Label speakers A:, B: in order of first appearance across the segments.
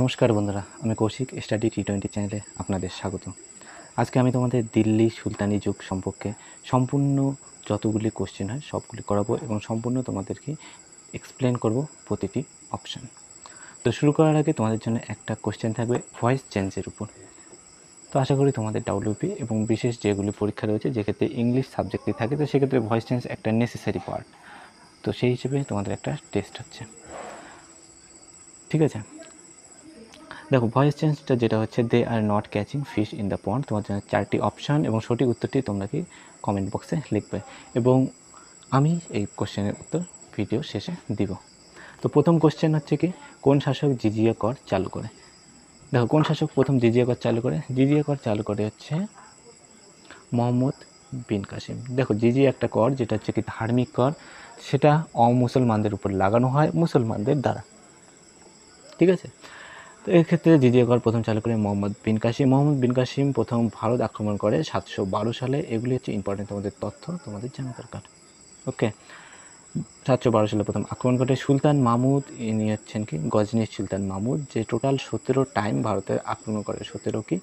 A: নমস্কার বন্ধুরা আমি কৌশিক স্টাডি টি টোয়েন্টি চ্যানেলে আপনাদের স্বাগত আজকে আমি তোমাদের দিল্লি সুলতানি যুগ সম্পর্কে সম্পূর্ণ যতগুলি কোশ্চেন হয় সবগুলি করাবো এবং সম্পূর্ণ তোমাদেরকে এক্সপ্লেন করব প্রতিটি অপশান তো শুরু করার আগে তোমাদের জন্য একটা কোশ্চেন থাকবে ভয়েস চেঞ্জের উপর তো আশা করি তোমাদের ডাব্লিউপি এবং বিশেষ যেগুলি পরীক্ষা রয়েছে যেক্ষেত্রে ইংলিশ সাবজেক্টে থাকে তো সেক্ষেত্রে ভয়েস চেঞ্জ একটা নেসেসারি পার্ট তো সেই হিসেবে তোমাদের একটা টেস্ট হচ্ছে ঠিক আছে দেখো ভয়েস চেঞ্জটা যেটা হচ্ছে they are not catching fish in the pond তোমার জন্য চারটি অপশান এবং সঠিক উত্তরটি তোমরা কি কমেন্ট বক্সে লিখবে এবং আমি এই কোশ্চেনের উত্তর ভিডিও শেষে দিব তো প্রথম কোশ্চেন হচ্ছে কি কোন শাসক জিজিয়া কর চালু করে দেখো কোন শাসক প্রথম জিজিয়া কর চালু করে জিজিয়া কর চালু করে হচ্ছে মোহাম্মদ বিন কাসিম দেখো জিজি একটা কর যেটা হচ্ছে কি ধার্মিক কর সেটা অমুসলমানদের উপর লাগানো হয় মুসলমানদের দ্বারা ঠিক আছে তো এক্ষেত্রে দ্বিতীয় ঘর প্রথম চালু করে মোহাম্মদ বিন কাসিম মোহাম্মদ বিন কাসিম প্রথম ভারত আক্রমণ করে সাতশো বারো সালে এগুলি হচ্ছে ইম্পর্টেন্ট তোমাদের তথ্য তোমাদের জানা দরকার ওকে সাতশো বারো সালে প্রথম আক্রমণ ঘটে সুলতান মাহমুদ ইনি হচ্ছেন কি গজনীর সুলতান মাহমুদ যে টোটাল সতেরো টাইম ভারতের আক্রমণ করে সতেরো কি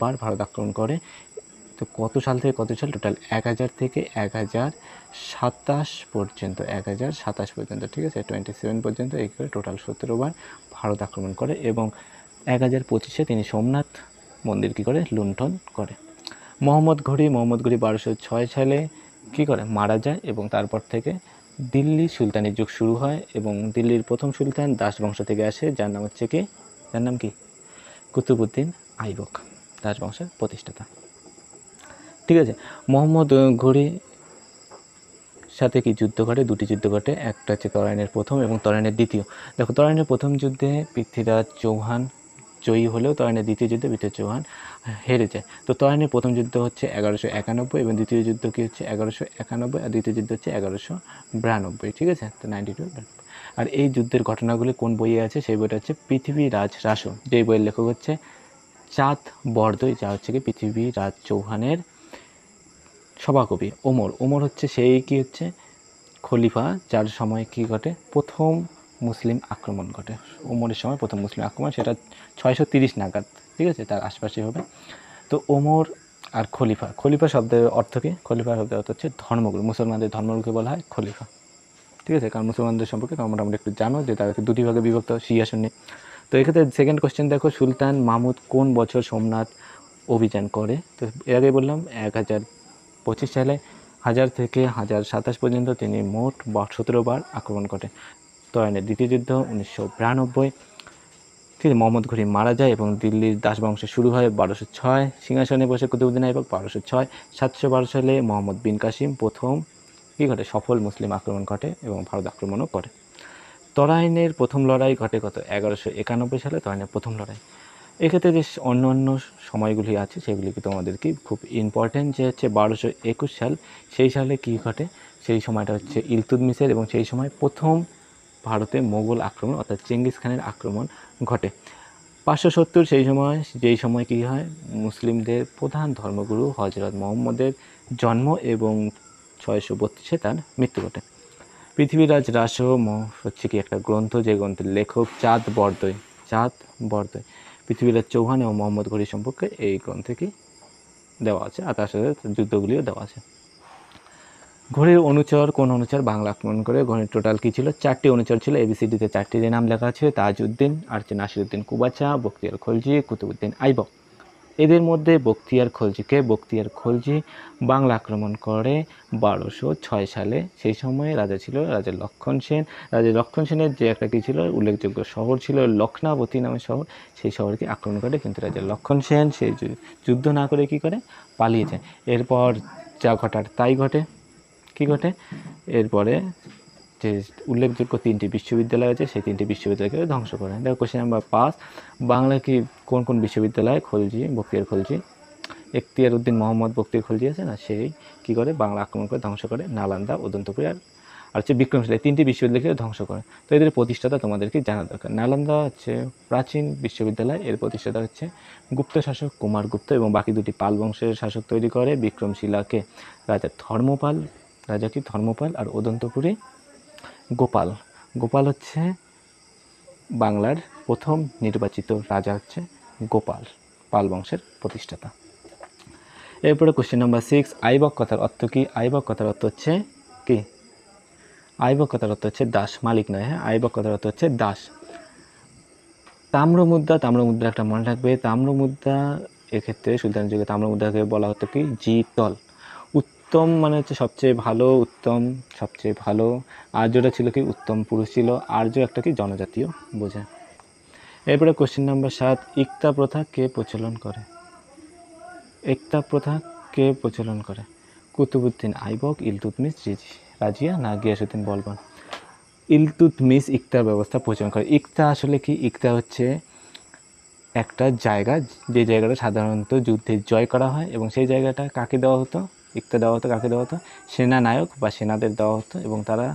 A: বার ভারত আক্রমণ করে তো কত সাল থেকে কত সাল টোটাল এক হাজার থেকে এক হাজার সাতাশ পর্যন্ত এক হাজার সাতাশ পর্যন্ত ঠিক আছে টোয়েন্টি সেভেন পর্যন্ত এই করে টোটাল সতেরো বার ভারত আক্রমণ করে এবং এক হাজার পঁচিশে তিনি সোমনাথ মন্দির কী করে লুণ্ঠন করে মোহাম্মদ ঘড়ি মোহাম্মদ ঘড়ি বারোশো ছয় সালে কী করে মারা যায় এবং তারপর থেকে দিল্লি সুলতানের যুগ শুরু হয় এবং দিল্লির প্রথম সুলতান দাস বংশ থেকে আসে যার নাম হচ্ছে কি যার নাম কি কুতুবুদ্দিন আইবক দাস বংশের প্রতিষ্ঠাতা ঠিক আছে মোহাম্মদ ঘড়ি সাথে কি যুদ্ধ ঘটে দুটি যুদ্ধ ঘটে একটা হচ্ছে তরাইনের প্রথম এবং তরাইনের দ্বিতীয় দেখো তরাইনের প্রথম যুদ্ধে পৃথ্বীরাজ চৌহান জয়ী হলেও তরাইনের দ্বিতীয় যুদ্ধে পৃথ্বীরাজ চৌহান হেরে যায় তো তরাইনের প্রথম যুদ্ধ হচ্ছে এগারোশো একানব্বই এবং দ্বিতীয় যুদ্ধ কী হচ্ছে এগারোশো একানব্বই আর দ্বিতীয় যুদ্ধ হচ্ছে এগারোশো বিরানব্বই ঠিক আছে তো নাইনটি টু আর এই যুদ্ধের ঘটনাগুলি কোন বইয়ে আছে সেই বইটা হচ্ছে পৃথিবী রাজ যেই বইয়ের লেখক হচ্ছে চাঁদ বর্দই যা হচ্ছে কি পৃথিবী রাজ চৌহানের সভাকবি ওমর ওমর হচ্ছে সেই কি হচ্ছে খলিফা যার সময় কি ঘটে প্রথম মুসলিম আক্রমণ ঘটে ওমরের সময় প্রথম মুসলিম আক্রমণ সেটা ছয়শো তিরিশ নাগাদ ঠিক আছে তার আশপাশে হবে তো ওমর আর খলিফা খলিফা শব্দের অর্থ কী খলিফা শব্দের অর্থ হচ্ছে ধর্মগুরু মুসলমানদের ধর্মগুরুকে বলা হয় খলিফা ঠিক আছে কারণ মুসলমানদের সম্পর্কে তোমরা আমরা একটু জানো যে তাদেরকে দুটি ভাগে বিভক্ত শিয়াশনে তো এক্ষেত্রে সেকেন্ড কোয়েশ্চেন দেখো সুলতান মাহমুদ কোন বছর সোমনাথ অভিযান করে তো এর আগে বললাম এক হাজার পঁচিশ সালে হাজার থেকে হাজার সাতাশ পর্যন্ত তিনি মোট সতেরোবার আক্রমণ ঘটে তয়নের দ্বিতীয় যুদ্ধ উনিশশো বিরানব্বই তিনি মোহাম্মদ ঘুরি মারা যায় এবং দিল্লির দাসবংশে শুরু হয় বারোশো ছয় সিংহাসনে বসে কুতুবুদ্দিন আইবক বারোশো ছয় সাতশো বারো সালে মোহাম্মদ বিন কাসিম প্রথম কী ঘটে সফল মুসলিম আক্রমণ ঘটে এবং ভারত আক্রমণও করে তরাইনের প্রথম লড়াই ঘটে গত এগারোশো একানব্বই সালে তরাইনের প্রথম লড়াই এক্ষেত্রে যে অন্য অন্য সময়গুলি আছে সেগুলি কিন্তু আমাদেরকে খুব ইম্পর্ট্যান্ট যে হচ্ছে বারোশো একুশ সাল সেই সালে কী ঘটে সেই সময়টা হচ্ছে ইলতুদমিসের এবং সেই সময় প্রথম ভারতে মোগল আক্রমণ অর্থাৎ চেঙ্গিস খানের আক্রমণ ঘটে পাঁচশো সত্তর সেই সময় যেই সময় কী হয় মুসলিমদের প্রধান ধর্মগুরু হজরত মোহাম্মদের জন্ম এবং ছয়শো বত্রিশে তার মৃত্যু ঘটে পৃথিবীরাজ রাসহ হচ্ছে কি একটা গ্রন্থ যে গ্রন্থের লেখক চাঁদ বর্দয় চাঁদ বর্দয় পৃথিবীরাজ চৌহান এবং মোহাম্মদ ঘড়ি সম্পর্কে এই গ্রন্থে দেওয়া আছে আর তার সাথে যুদ্ধগুলিও দেওয়া আছে ঘড়ির অনুচর কোন অনুচর বাংলা আক্রমণ করে ঘড়ির টোটাল কী ছিল চারটি অনুচর ছিল এবিসিডিতে চারটি নাম লেখা আছে তাজউদ্দিন আর্চে নাসিরুদ্দিন কুবাচা বখতিয়ার খলজি কুতুবুদ্দিন আইবক এদের মধ্যে বক্তিয়ার খলজিকে বক্তিয়ার খলজি বাংলা আক্রমণ করে বারোশো ছয় সালে সেই সময়ে রাজা ছিল রাজা লক্ষণ সেন রাজা লক্ষণ সেনের যে একটা কী ছিল উল্লেখযোগ্য শহর ছিল লক্ষ্ণাবতী নামে শহর সেই শহরকে আক্রমণ করে কিন্তু রাজা লক্ষণ সেন সেই যুদ্ধ না করে কি করে পালিয়ে যায় এরপর যা ঘটার তাই ঘটে কি ঘটে এরপরে যে উল্লেখযোগ্য তিনটি বিশ্ববিদ্যালয় আছে সেই তিনটি বিশ্ববিদ্যালয়কে ধ্বংস করে দেখো কোশ্চেন নাম্বার পাঁচ বাংলা কি কোন কোন বিশ্ববিদ্যালয় খলজি বক্তিয়ার খলজি এখতিয়ার উদ্দিন মোহাম্মদ বক্তির খলজি আছে না সেই কী করে বাংলা আক্রমণ করে ধ্বংস করে নালান্দা উদন্তপুর আর আর হচ্ছে বিক্রমশিলা তিনটি বিশ্ববিদ্যালয়কে ধ্বংস করে তো এদের প্রতিষ্ঠাতা তোমাদেরকে জানা দরকার নালন্দা হচ্ছে প্রাচীন বিশ্ববিদ্যালয় এর প্রতিষ্ঠাতা হচ্ছে গুপ্ত শাসক কুমার গুপ্ত এবং বাকি দুটি পাল বংশের শাসক তৈরি করে বিক্রমশিলাকে রাজা ধর্মপাল রাজা কি ধর্মপাল আর উদন্তপুরে গোপাল গোপাল হচ্ছে বাংলার প্রথম নির্বাচিত রাজা হচ্ছে গোপাল পাল বংশের প্রতিষ্ঠাতা এরপরে কোশ্চেন নাম্বার সিক্স আইবক কথার অর্থ কী আইবক কথার অর্থ হচ্ছে কি আইবক কথার অর্থ হচ্ছে দাস মালিক নয় হ্যাঁ আইবক কথার অর্থ হচ্ছে দাস তাম্র মুদ্রা তাম্র মুদ্রা একটা মনে রাখবে তাম্র মুদ্রা এক্ষেত্রে সুলতান যুগে তাম্র মুদ্রাকে বলা হতো কি জিতল উত্তম মানে হচ্ছে সবচেয়ে ভালো উত্তম সবচেয়ে ভালো আর্যটা ছিল কি উত্তম পুরুষ ছিল আর্য একটা কি জনজাতীয় বোঝায় এরপরে কোশ্চেন নাম্বার সাত ইকতা প্রথা কে প্রচলন করে একতা প্রথা কে প্রচলন করে কুতুবুদ্দিন আইবক ইলতুতমিস রাজিয়া না গিয়াসুদ্দিন বলবান ইলতুতমিস ইকতার ব্যবস্থা প্রচলন করে ইকতা আসলে কি ইকতা হচ্ছে একটা জায়গা যে জায়গাটা সাধারণত যুদ্ধে জয় করা হয় এবং সেই জায়গাটা কাকে দেওয়া হতো ইকতে দেওয়া হতো কাকে দেওয়া হতো সেনানায়ক বা সেনাদের দেওয়া হতো এবং তারা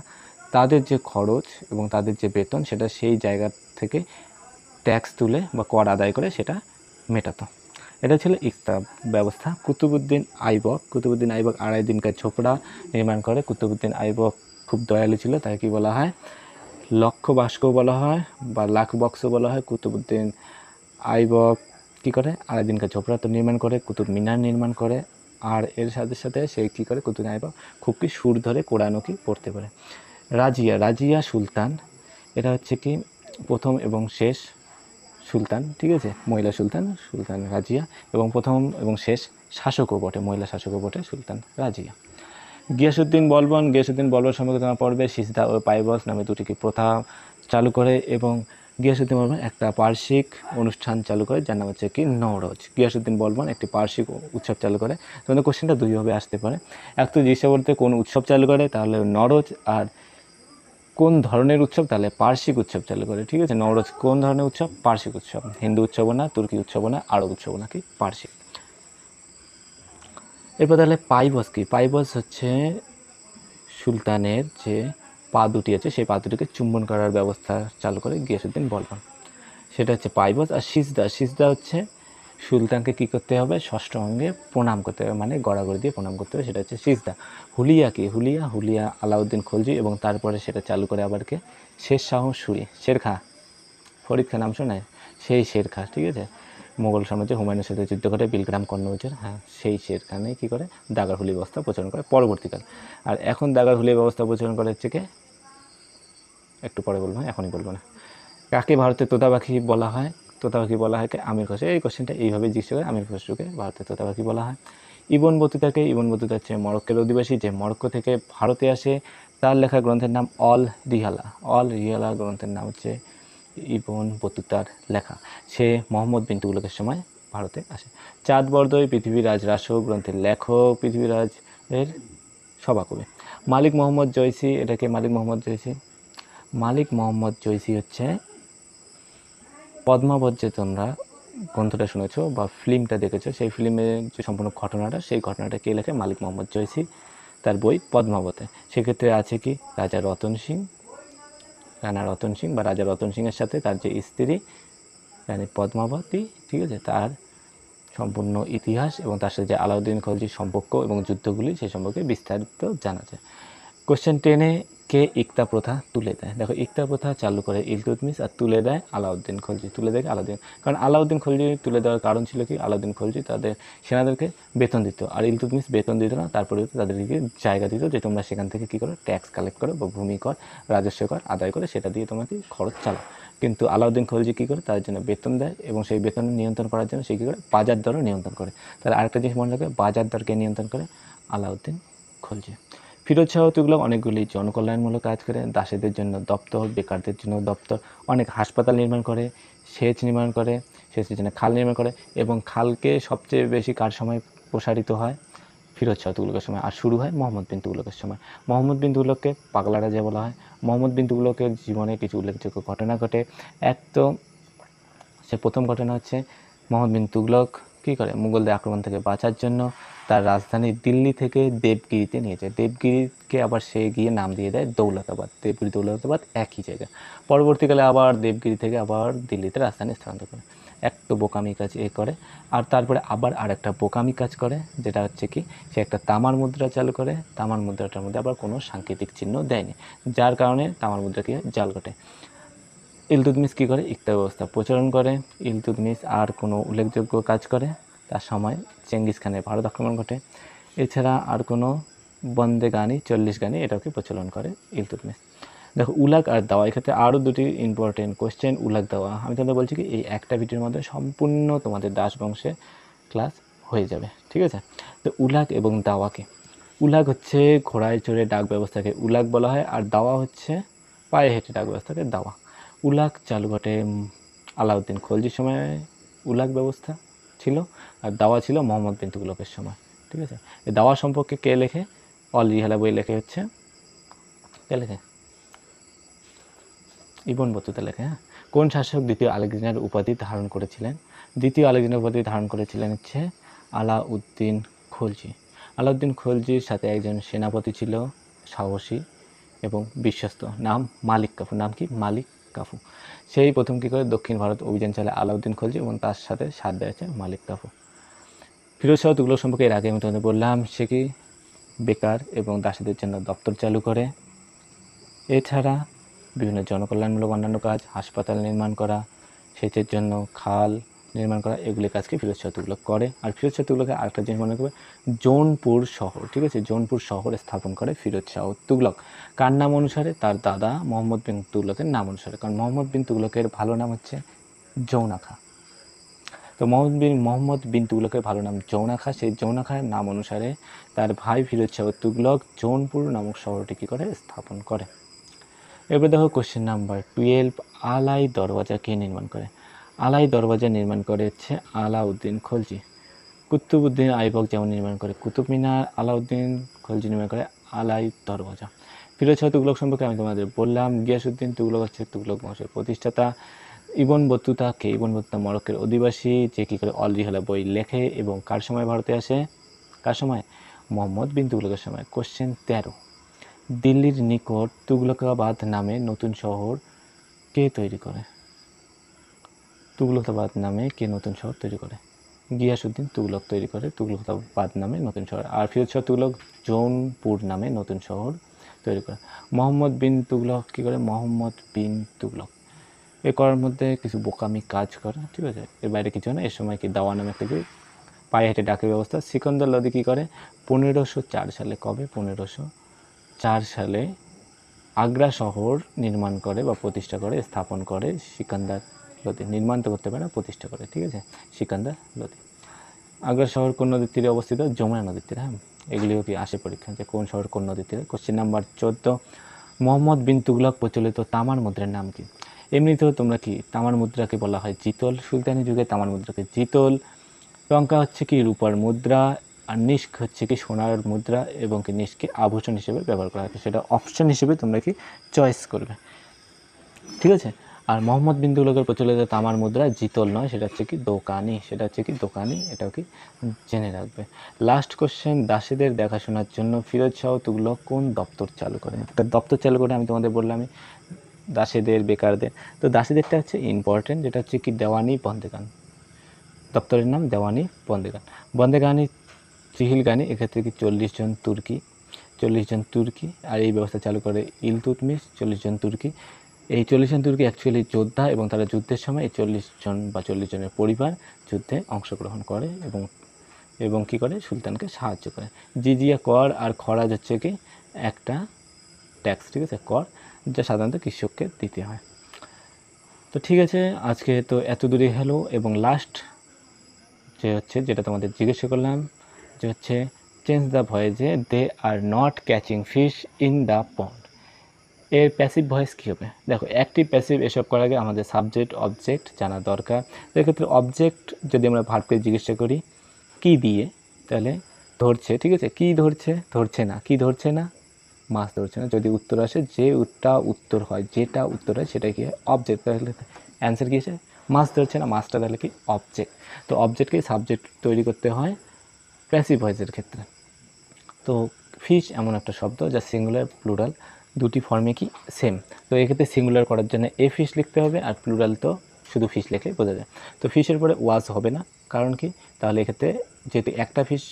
A: তাদের যে খরচ এবং তাদের যে বেতন সেটা সেই জায়গা থেকে ট্যাক্স তুলে বা কর আদায় করে সেটা মেটাতো এটা ছিল ইকতা ব্যবস্থা কুতুবুদ্দিন আইবক কুতুবুদ্দিন আইবক আড়াই দিনকার ছোপড়া নির্মাণ করে কুতুবুদ্দিন আইবক খুব দয়ালু ছিল তাকে কি বলা হয় লক্ষ বাস্ক বলা হয় বা লাখ বক্স বলা হয় কুতুবুদ্দিন আইবক কী করে আড়াই দিনকার ঝোপড়া তো নির্মাণ করে কুতুব মিনার নির্মাণ করে আর এর সাথে সাথে সে কী করে কুতুবনাইবা খুব কি সুর ধরে কোরআনও কি পড়তে পারে রাজিয়া রাজিয়া সুলতান এটা হচ্ছে কি প্রথম এবং শেষ সুলতান ঠিক আছে মহিলা সুলতান সুলতান রাজিয়া এবং প্রথম এবং শেষ শাসকও বটে মহিলা শাসকও বটে সুলতান রাজিয়া গিয়াসুদ্দিন বলবন গিয়াসুদ্দিন বলবন সম্পর্কে তোমার পড়বে সিজদা ও পাইবস নামে দুটিকে প্রথা চালু করে এবং গিয়াসুদ্দিন বর্মন একটা পার্শ্বিক অনুষ্ঠান চালু করে যার নাম হচ্ছে কি নওরোজ গিয়াসুদ্দিন বর্মন একটি পার্শ্বিক উৎসব চালু করে তোমাদের কোশ্চেনটা দুইভাবে আসতে পারে এক তো জিজ্ঞাসা বলতে কোন উৎসব চালু করে তাহলে নরজ আর কোন ধরনের উৎসব তাহলে পার্শ্বিক উৎসব চালু করে ঠিক আছে নওরোজ কোন ধরনের উৎসব পার্শ্বিক উৎসব হিন্দু উৎসব না তুর্কি উৎসব না আরব উৎসব না কি পার্শ্বিক এরপর তাহলে পাইবস কি পাইবস হচ্ছে সুলতানের যে পা দুটি আছে সেই পা দুটিকে চুম্বন করার ব্যবস্থা চালু করে গিয়াসুদ্দিন বলবান সেটা হচ্ছে পাইবজ আর সিজদা সিজদা হচ্ছে সুলতানকে কি করতে হবে ষষ্ঠ অঙ্গে প্রণাম করতে হবে মানে গড়াগড়ি দিয়ে প্রণাম করতে হবে সেটা হচ্ছে সিজদা হুলিয়া কি হুলিয়া হুলিয়া আলাউদ্দিন খলজি এবং তারপরে সেটা চালু করে আবার কে শের শাহ সুরি শের খাঁ ফরিদ খা নাম শোনায় সেই শের খাঁ ঠিক আছে মোগল সাম্রাজ্যে হুমায়ুনের সাথে যুদ্ধ করে বিলগ্রাম কর্ণভোজের হ্যাঁ সেই সেখানে কী করে দাগার হুলি ব্যবস্থা প্রচলন করে পরবর্তীকাল আর এখন দাগার হুলি ব্যবস্থা প্রচলন করে হচ্ছে কে একটু পরে বলবো হ্যাঁ, এখনই বলবো না কাকে তোতা পাখি বলা হয় পাখি বলা হয় আমির খসরু এই কোশ্চেনটা এইভাবে জিজ্ঞেস করে আমির খসরুকে তোতা পাখি বলা হয় ইবন বতুতাকে ইবন বতুতা হচ্ছে মরক্কোর অধিবাসী যে মরক্কো থেকে ভারতে আসে তার লেখা গ্রন্থের নাম অল রিহালা অল রিহালা গ্রন্থের নাম হচ্ছে ইবন বতুতার লেখা সে মোহাম্মদ বিন তুগলকের সময় ভারতে আসে চাঁদ বর্দয় পৃথিবীরাজ রাস গ্রন্থের লেখক পৃথিবীরাজ এর সভা সভাকবি মালিক মোহাম্মদ জয়সি এটাকে মালিক মোহাম্মদ জয়সি মালিক মোহাম্মদ জৈসি হচ্ছে পদ্মাবত যে তোমরা গ্রন্থটা শুনেছো বা ফিল্মটা দেখেছো সেই ফিল্মে যে সম্পূর্ণ ঘটনাটা সেই ঘটনাটা কে লেখে মালিক মোহাম্মদ জৈসি তার বই পদ্মাবতে সেক্ষেত্রে আছে কি রাজা রতন সিং রানা রতন সিং বা রাজা রতন সিংয়ের সাথে তার যে স্ত্রী রানী পদ্মাবতী ঠিক আছে তার সম্পূর্ণ ইতিহাস এবং তার সাথে যে আলাউদ্দিন খলজির সম্পর্ক এবং যুদ্ধগুলি সেই সম্পর্কে বিস্তারিত জানা যায় কোশ্চেন টেনে কে ইকতা প্রথা তুলে দেয় দেখো ইকতা প্রথা চালু করে ইলতুতমিস আর তুলে দেয় আলাউদ্দিন খলজি তুলে দেয় আলাউদ্দিন কারণ আলাউদ্দিন খলজি তুলে দেওয়ার কারণ ছিল কি আলাউদ্দিন খলজি তাদের সেনাদেরকে বেতন দিত আর ইলতুতমিস বেতন দিত না তারপরে তাদেরকে জায়গা দিত যে তোমরা সেখান থেকে কী করো ট্যাক্স কালেক্ট করো বা ভূমি কর রাজস্ব কর আদায় করে সেটা দিয়ে তোমাকে খরচ চালাও কিন্তু আলাউদ্দিন খলজি কী করে তাদের জন্য বেতন দেয় এবং সেই বেতন নিয়ন্ত্রণ করার জন্য সে কী করে বাজার দরও নিয়ন্ত্রণ করে তাহলে আরেকটা জিনিস মনে রাখবে বাজার দরকে নিয়ন্ত্রণ করে আলাউদ্দিন খলজি ফিরোজ শাহ তুগলক অনেকগুলি জনকল্যাণমূলক কাজ করে দাসীদের জন্য দপ্তর বেকারদের জন্য দপ্তর অনেক হাসপাতাল নির্মাণ করে সেচ নির্মাণ করে সেচের জন্য খাল নির্মাণ করে এবং খালকে সবচেয়ে বেশি কার সময় প্রসারিত হয় ফিরোজ শাহ তুগলকের সময় আর শুরু হয় মোহাম্মদ বিন তুগলকের সময় মোহাম্মদ বিন তুগলককে পাগলা রাজা বলা হয় মোহাম্মদ বিন তুগলকের জীবনে কিছু উল্লেখযোগ্য ঘটনা ঘটে এক তো সে প্রথম ঘটনা হচ্ছে মোহাম্মদ বিন তুগলক কি করে মুঘলদের আক্রমণ থেকে বাঁচার জন্য তার রাজধানী দিল্লি থেকে দেবগিরিতে নিয়ে যায় দেবগিরিকে আবার সে গিয়ে নাম দিয়ে দেয় দৌলতাবাদ দেবগিরি দৌলতাবাদ একই জায়গা পরবর্তীকালে আবার দেবগিরি থেকে আবার দিল্লিতে রাজধানী স্থানান্তর করে এক তো বোকামি কাজ এ করে আর তারপরে আবার আর একটা বোকামি কাজ করে যেটা হচ্ছে কি সে একটা তামার মুদ্রা চালু করে তামার মুদ্রাটার মধ্যে আবার কোনো সাংকেতিক চিহ্ন দেয়নি যার কারণে তামার মুদ্রা কি জাল ঘটে ইলতুতমিস কী করে ইকতার ব্যবস্থা প্রচলন করে ইলতুতমিস আর কোনো উল্লেখযোগ্য কাজ করে তার সময় চেঙ্গিস খানের ভারত আক্রমণ ঘটে এছাড়া আর কোনো বন্দে গানই চল্লিশ গানি এটাকে প্রচলন করে ইলতুতমিস দেখো উলাক আর দাওয়া এক্ষেত্রে আরও দুটি ইম্পর্টেন্ট কোয়েশ্চেন উলাক দাওয়া আমি তোমাদের বলছি কি এই একটা ভিডিওর মধ্যে সম্পূর্ণ তোমাদের দাসবংশে ক্লাস হয়ে যাবে ঠিক আছে তো উলাক এবং দাওয়াকে উলাক হচ্ছে ঘোড়ায় চড়ে ডাক ব্যবস্থাকে উলাক বলা হয় আর দাওয়া হচ্ছে পায়ে হেঁটে ডাক ব্যবস্থাকে দাওয়া উলাক চালু ঘটে আলাউদ্দিন খলজির সময় উলাক ব্যবস্থা ছিল আর দাওয়া ছিল মোহাম্মদ বিন তুগলকের সময় ঠিক আছে এই দাওয়া সম্পর্কে কে লেখে অল রিহালা বই লেখে হচ্ছে কে লেখে ইবন বতুতা লেখে হ্যাঁ কোন শাসক দ্বিতীয় আলেকজান্ডার উপাধি ধারণ করেছিলেন দ্বিতীয় আলেকজান্ডার উপাধি ধারণ করেছিলেন হচ্ছে আলাউদ্দিন খলজি আলাউদ্দিন খলজির সাথে একজন সেনাপতি ছিল সাহসী এবং বিশ্বস্ত নাম মালিক কাপুর নাম কি মালিক কাফু সেই প্রথম কী করে দক্ষিণ ভারত অভিযান চালায় আলাউদ্দিন খলজি এবং তার সাথে সাথ দিয়েছে মালিক কাফু ফিরোজ শাহ তুগলক সম্পর্কে এর আগে আমি তোমাদের বললাম সে কি বেকার এবং দাসীদের জন্য দপ্তর চালু করে এছাড়া বিভিন্ন জনকল্যাণমূলক অন্যান্য কাজ হাসপাতাল নির্মাণ করা সেচের জন্য খাল নির্মাণ করা এগুলি কাজকে ফিরোজ শাহ করে আর ফিরোজ শাহ আরেকটা জিনিস মনে করবে জৌনপুর শহর ঠিক আছে জৌনপুর শহর স্থাপন করে ফিরোজ শাহ তুগলক কার নাম অনুসারে তার দাদা মোহাম্মদ বিন তুগলকের নাম অনুসারে কারণ মোহাম্মদ বিন তুগলকের ভালো নাম হচ্ছে যৌনা তো মোহাম্মদ বিন মোহাম্মদ বিন তুগলকের ভালো নাম যৌনাখা সেই যৌনাখার নাম অনুসারে তার ভাই ফিরোজ শাহ তুগলক জৌনপুর নামক শহরটি কী করে স্থাপন করে এবার দেখো কোশ্চেন নাম্বার টুয়েলভ আলাই দরওয়াজা কে নির্মাণ করে আলাই দরওয়াজা নির্মাণ করেছে আলাউদ্দিন খলজি কুতুবউদ্দিন আইবক যেমন নির্মাণ করে কুতুব মিনার আলাউদ্দিন খলজি নির্মাণ করে আলাই দরওয়াজা ফিরোজ শাহ তুগলক সম্পর্কে আমি তোমাদের বললাম গিয়াসুদ্দিন তুগলক হচ্ছে তুগলক বংশের প্রতিষ্ঠাতা ইবন বতুতাকে ইবন বত্তা মরক্কের অধিবাসী যে কী করে অলরিহলা বই লেখে এবং কার সময় ভারতে আসে কার সময় মোহাম্মদ বিন তুগলকের সময় কোশ্চেন তেরো দিল্লির নিকট তুগলকাবাদ নামে নতুন শহরকে তৈরি করে তুগলতাবাদ নামে কে নতুন শহর তৈরি করে গিয়াসুদ্দিন তুগলক তৈরি করে তুগলকাবাদ নামে নতুন শহর আর ফিরোজ শাহ তুগলক জৌনপুর নামে নতুন শহর তৈরি করে মোহাম্মদ বিন তুগলক কী করে মোহাম্মদ বিন তুগলক এ করার মধ্যে কিছু বোকামি কাজ করে ঠিক আছে এর বাইরে কিছু না এ সময় কি দাওয়া নামে একটা পায়ে হেঁটে ডাকের ব্যবস্থা সিকন্দর লদি কী করে পনেরোশো চার সালে কবে পনেরোশো চার সালে আগ্রা শহর নির্মাণ করে বা প্রতিষ্ঠা করে স্থাপন করে সিকান্দার লোদি নির্মাণ তো করতে পারে প্রতিষ্ঠা করে ঠিক আছে সিকান্দা লোদি আগ্রা শহর কোন নদীর তীরে অবস্থিত যমুনা নদীর তীরে হ্যাঁ এগুলিও কি আসে পরীক্ষা যে কোন শহর কোন নদীর তীরে কোশ্চেন নাম্বার চোদ্দ মোহাম্মদ বিন তুগলক প্রচলিত তামার মুদ্রার নাম কি এমনিতেও তোমরা কি তামার মুদ্রাকে বলা হয় জিতল সুলতানি যুগে তামার মুদ্রাকে জিতল টঙ্কা হচ্ছে কি রূপার মুদ্রা আর নিষ্ক হচ্ছে কি সোনার মুদ্রা এবং কি নিষ্কে আভূষণ হিসেবে ব্যবহার করা হয় সেটা অপশন হিসেবে তোমরা কি চয়েস করবে ঠিক আছে আর মোহাম্মদ বিন প্রচলিত তামার মুদ্রা জিতল নয় সেটা হচ্ছে কি দোকানি সেটা হচ্ছে কি দোকানি এটাও কি জেনে রাখবে লাস্ট কোশ্চেন দাসীদের দেখাশোনার জন্য ফিরোজ শাহ তুগলক কোন দপ্তর চালু করে একটা দপ্তর চালু করে আমি তোমাদের আমি দাসীদের বেকারদের তো দাসীদেরটা হচ্ছে ইম্পর্টেন্ট যেটা হচ্ছে কি দেওয়ানি বন্দেগান দপ্তরের নাম দেওয়ানি বন্দেগান বন্দেগানি চিহিলগানি এক্ষেত্রে কি চল্লিশ জন তুর্কি চল্লিশ জন তুর্কি আর এই ব্যবস্থা চালু করে ইলতুতমিস চল্লিশ জন তুর্কি এই চল্লিশ জন দুর্গে অ্যাকচুয়ালি যোদ্ধা এবং তারা যুদ্ধের সময় এই চল্লিশ জন বা চল্লিশ জনের পরিবার যুদ্ধে অংশগ্রহণ করে এবং এবং কি করে সুলতানকে সাহায্য করে জিজিয়া কর আর খরাজ হচ্ছে কি একটা ট্যাক্স ঠিক আছে কর যা সাধারণত কৃষককে দিতে হয় তো ঠিক আছে আজকে তো এত দূরে হলো এবং লাস্ট যে হচ্ছে যেটা তোমাদের জিজ্ঞেস করলাম যে হচ্ছে চেঞ্জ দ্য ভয়েজে they are not catching fish in the pond এর প্যাসিভ ভয়েস কী হবে দেখো অ্যাক্টিভ প্যাসিভ এসব করার আগে আমাদের সাবজেক্ট অবজেক্ট জানা দরকার সেক্ষেত্রে অবজেক্ট যদি আমরা ভার্বকে জিজ্ঞাসা করি কি দিয়ে তাহলে ধরছে ঠিক আছে কি ধরছে ধরছে না কি ধরছে না মাছ ধরছে না যদি উত্তর আসে যে উত্তরটা উত্তর হয় যেটা উত্তর হয় সেটা কি হয় অবজেক্ট তাহলে অ্যান্সার কী আছে মাছ ধরছে না মাছটা তাহলে কি অবজেক্ট তো অবজেক্টকে সাবজেক্ট তৈরি করতে হয় প্যাসিভ ভয়েসের ক্ষেত্রে তো ফিশ এমন একটা শব্দ যা সিঙ্গুলার প্লুরাল দুটি ফর্মে কি সেম তো এক্ষেত্রে সিঙ্গুলার করার জন্য এ ফিশ লিখতে হবে আর প্লুরাল তো শুধু ফিশ লিখলে বোঝা যায় তো ফিশের পরে ওয়াজ হবে না কারণ কি তাহলে এক্ষেত্রে যেহেতু একটা ফিশ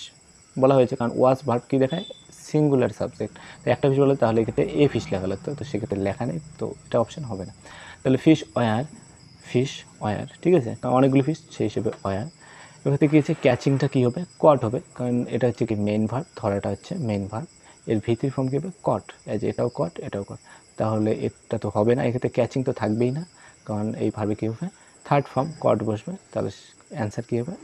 A: বলা হয়েছে কারণ ওয়াজ ভার্ব কী দেখায় সিঙ্গুলার সাবজেক্ট তো একটা ফিশ বলে তাহলে এক্ষেত্রে এ ফিশ লেখা লাগতো তো সেক্ষেত্রে লেখা নেই তো এটা অপশান হবে না তাহলে ফিশ অয়ার ফিশ অয়ার ঠিক আছে কারণ অনেকগুলো ফিশ সেই হিসেবে অয়ার এবার থেকে কী হচ্ছে ক্যাচিংটা কী হবে কট হবে কারণ এটা হচ্ছে কি মেন ভার্ব ধরাটা হচ্ছে মেন ভার্ব এর ভিত্তির ফর্ম কী হবে কট এজ এটাও কট এটাও কট তাহলে এটা তো হবে না এক্ষেত্রে ক্যাচিং তো থাকবেই না কারণ এইভাবে কী হবে থার্ড ফর্ম কট বসবে তাহলে অ্যান্সার কী হবে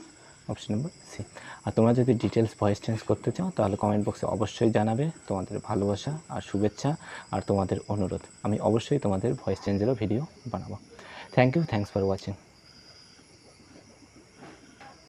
A: অপশন নম্বর সি আর তোমরা যদি ডিটেলস ভয়েস চেঞ্জ করতে চাও তাহলে কমেন্ট বক্সে অবশ্যই জানাবে তোমাদের ভালোবাসা আর শুভেচ্ছা আর তোমাদের অনুরোধ আমি অবশ্যই তোমাদের ভয়েস চেঞ্জেরও ভিডিও বানাবো thank you thanks for watching